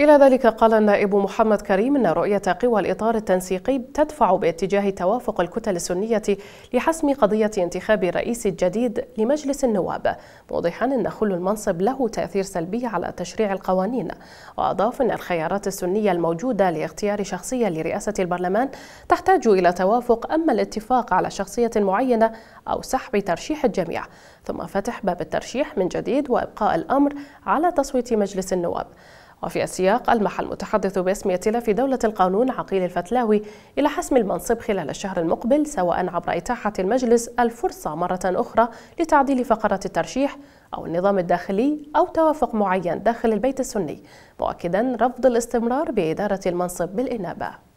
إلى ذلك قال النائب محمد كريم أن رؤية قوى الإطار التنسيقي تدفع باتجاه توافق الكتل السنية لحسم قضية انتخاب الرئيس الجديد لمجلس النواب موضحا أن خل المنصب له تأثير سلبي على تشريع القوانين وأضاف أن الخيارات السنية الموجودة لاختيار شخصية لرئاسة البرلمان تحتاج إلى توافق أما الاتفاق على شخصية معينة أو سحب ترشيح الجميع ثم فتح باب الترشيح من جديد وإبقاء الأمر على تصويت مجلس النواب وفي السياق ألمح المتحدث باسم يتلا في دولة القانون عقيل الفتلاوي إلى حسم المنصب خلال الشهر المقبل سواء عبر إتاحة المجلس الفرصة مرة أخرى لتعديل فقرة الترشيح أو النظام الداخلي أو توافق معين داخل البيت السني مؤكدا رفض الاستمرار بإدارة المنصب بالإنابة